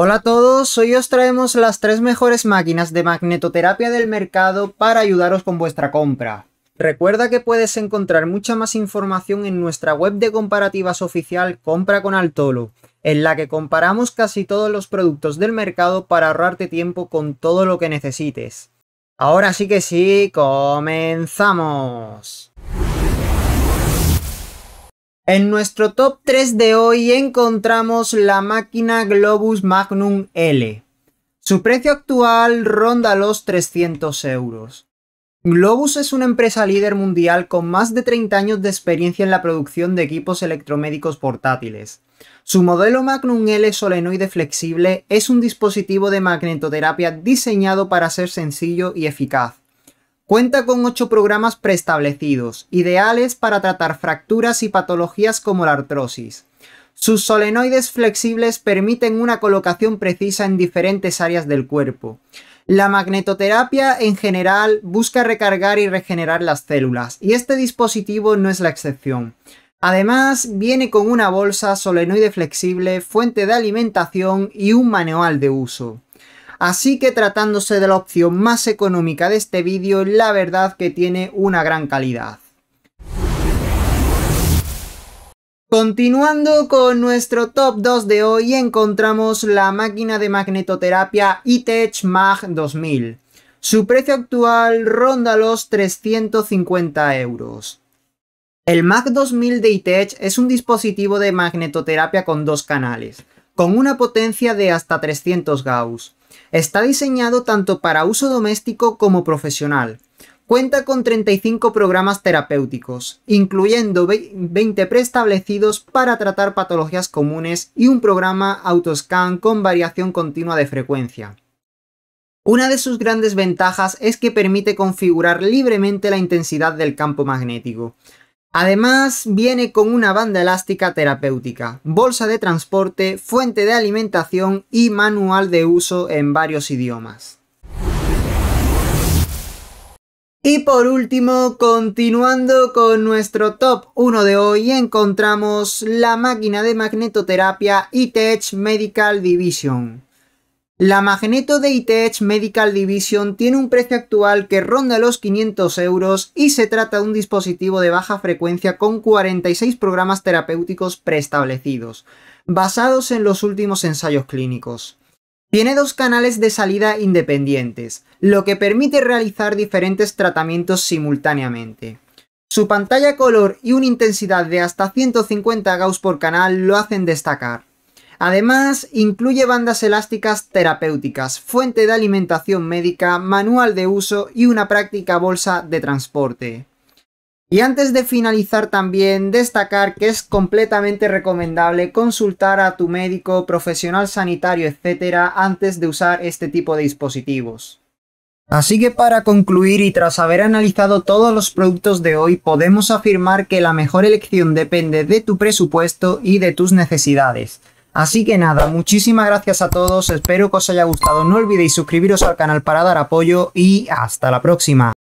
Hola a todos, hoy os traemos las tres mejores máquinas de magnetoterapia del mercado para ayudaros con vuestra compra. Recuerda que puedes encontrar mucha más información en nuestra web de comparativas oficial Compra con Altolo, en la que comparamos casi todos los productos del mercado para ahorrarte tiempo con todo lo que necesites. Ahora sí que sí, comenzamos. En nuestro top 3 de hoy encontramos la máquina Globus Magnum L. Su precio actual ronda los 300 euros. Globus es una empresa líder mundial con más de 30 años de experiencia en la producción de equipos electromédicos portátiles. Su modelo Magnum L solenoide flexible es un dispositivo de magnetoterapia diseñado para ser sencillo y eficaz. Cuenta con ocho programas preestablecidos, ideales para tratar fracturas y patologías como la artrosis. Sus solenoides flexibles permiten una colocación precisa en diferentes áreas del cuerpo. La magnetoterapia en general busca recargar y regenerar las células, y este dispositivo no es la excepción. Además, viene con una bolsa solenoide flexible, fuente de alimentación y un manual de uso. Así que tratándose de la opción más económica de este vídeo, la verdad que tiene una gran calidad. Continuando con nuestro top 2 de hoy, encontramos la máquina de magnetoterapia ITECH MAG 2000. Su precio actual ronda los 350 euros. El MAG 2000 de ITECH es un dispositivo de magnetoterapia con dos canales, con una potencia de hasta 300 Gauss. Está diseñado tanto para uso doméstico como profesional. Cuenta con 35 programas terapéuticos, incluyendo 20 preestablecidos para tratar patologías comunes y un programa autoscan con variación continua de frecuencia. Una de sus grandes ventajas es que permite configurar libremente la intensidad del campo magnético, Además, viene con una banda elástica terapéutica, bolsa de transporte, fuente de alimentación y manual de uso en varios idiomas. Y por último, continuando con nuestro top 1 de hoy, encontramos la máquina de magnetoterapia ITECH Medical Division. La Magneto de Itech Medical Division tiene un precio actual que ronda los 500 euros y se trata de un dispositivo de baja frecuencia con 46 programas terapéuticos preestablecidos, basados en los últimos ensayos clínicos. Tiene dos canales de salida independientes, lo que permite realizar diferentes tratamientos simultáneamente. Su pantalla color y una intensidad de hasta 150 Gauss por canal lo hacen destacar. Además, incluye bandas elásticas terapéuticas, fuente de alimentación médica, manual de uso y una práctica bolsa de transporte. Y antes de finalizar también destacar que es completamente recomendable consultar a tu médico, profesional sanitario, etc. antes de usar este tipo de dispositivos. Así que para concluir y tras haber analizado todos los productos de hoy, podemos afirmar que la mejor elección depende de tu presupuesto y de tus necesidades. Así que nada, muchísimas gracias a todos, espero que os haya gustado, no olvidéis suscribiros al canal para dar apoyo y hasta la próxima.